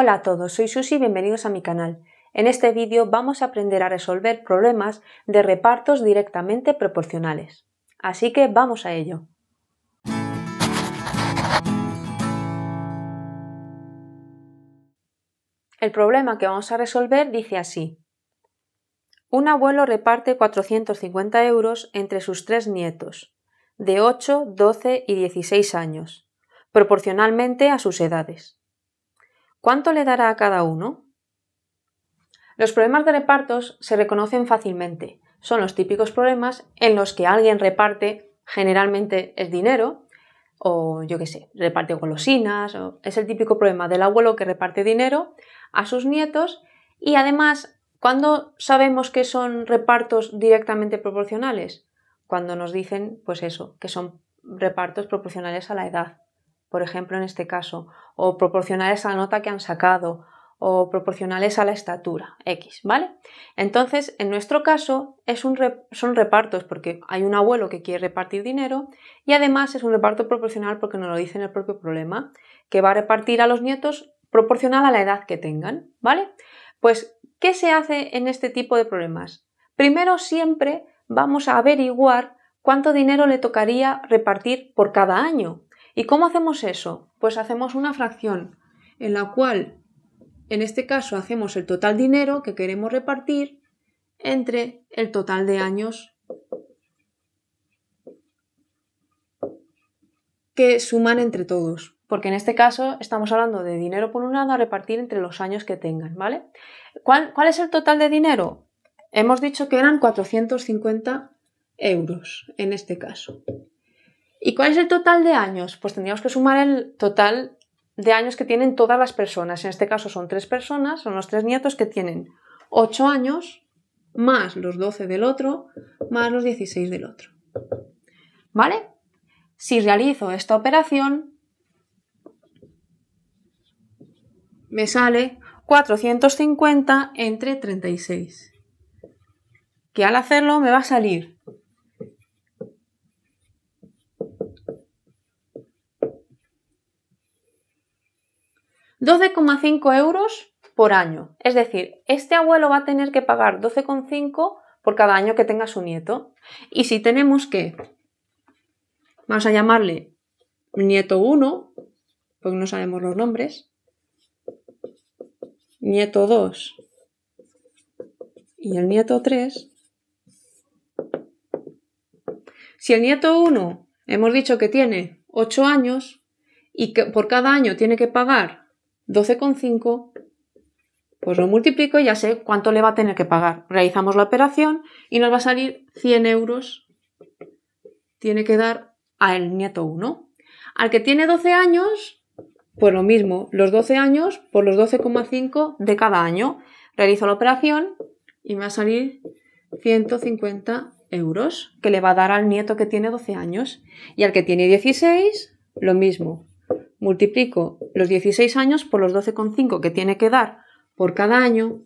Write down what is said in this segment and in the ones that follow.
Hola a todos, soy Susi y bienvenidos a mi canal. En este vídeo vamos a aprender a resolver problemas de repartos directamente proporcionales. Así que vamos a ello. El problema que vamos a resolver dice así. Un abuelo reparte 450 euros entre sus tres nietos, de 8, 12 y 16 años, proporcionalmente a sus edades. ¿Cuánto le dará a cada uno? Los problemas de repartos se reconocen fácilmente. Son los típicos problemas en los que alguien reparte generalmente el dinero o yo qué sé, reparte golosinas. O... Es el típico problema del abuelo que reparte dinero a sus nietos y además, ¿cuándo sabemos que son repartos directamente proporcionales? Cuando nos dicen, pues eso, que son repartos proporcionales a la edad por ejemplo, en este caso, o proporcionales a la nota que han sacado, o proporcionales a la estatura, X, ¿vale? Entonces, en nuestro caso, son repartos porque hay un abuelo que quiere repartir dinero y además es un reparto proporcional porque nos lo dice en el propio problema, que va a repartir a los nietos proporcional a la edad que tengan, ¿vale? Pues, ¿qué se hace en este tipo de problemas? Primero, siempre vamos a averiguar cuánto dinero le tocaría repartir por cada año, ¿Y cómo hacemos eso? Pues hacemos una fracción en la cual, en este caso, hacemos el total dinero que queremos repartir entre el total de años que suman entre todos. Porque en este caso estamos hablando de dinero por un lado a repartir entre los años que tengan, ¿vale? ¿Cuál, cuál es el total de dinero? Hemos dicho que eran 450 euros en este caso. ¿Y cuál es el total de años? Pues tendríamos que sumar el total de años que tienen todas las personas. En este caso son tres personas, son los tres nietos que tienen 8 años, más los 12 del otro, más los 16 del otro. ¿Vale? Si realizo esta operación, me sale 450 entre 36, que al hacerlo me va a salir 12,5 euros por año. Es decir, este abuelo va a tener que pagar 12,5 por cada año que tenga su nieto. Y si tenemos que, vamos a llamarle nieto 1, porque no sabemos los nombres, nieto 2 y el nieto 3, si el nieto 1 hemos dicho que tiene 8 años y que por cada año tiene que pagar 12,5, pues lo multiplico y ya sé cuánto le va a tener que pagar. Realizamos la operación y nos va a salir 100 euros. Tiene que dar al nieto 1. Al que tiene 12 años, pues lo mismo, los 12 años por los 12,5 de cada año. Realizo la operación y me va a salir 150 euros que le va a dar al nieto que tiene 12 años. Y al que tiene 16, lo mismo, multiplico los 16 años por los 12,5 que tiene que dar por cada año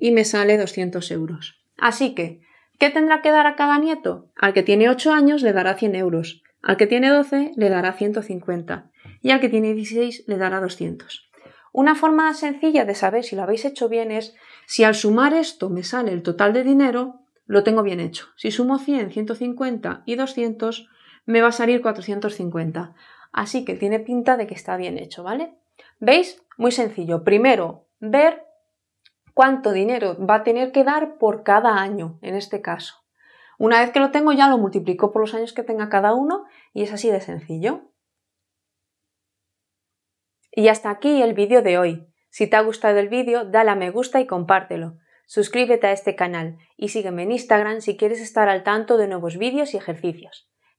y me sale 200 euros. Así que, ¿qué tendrá que dar a cada nieto? Al que tiene 8 años le dará 100 euros, al que tiene 12 le dará 150 y al que tiene 16 le dará 200. Una forma sencilla de saber si lo habéis hecho bien es si al sumar esto me sale el total de dinero, lo tengo bien hecho. Si sumo 100, 150 y 200, me va a salir 450. Así que tiene pinta de que está bien hecho, ¿vale? ¿Veis? Muy sencillo. Primero, ver cuánto dinero va a tener que dar por cada año, en este caso. Una vez que lo tengo ya lo multiplico por los años que tenga cada uno y es así de sencillo. Y hasta aquí el vídeo de hoy. Si te ha gustado el vídeo, dale a me gusta y compártelo. Suscríbete a este canal y sígueme en Instagram si quieres estar al tanto de nuevos vídeos y ejercicios.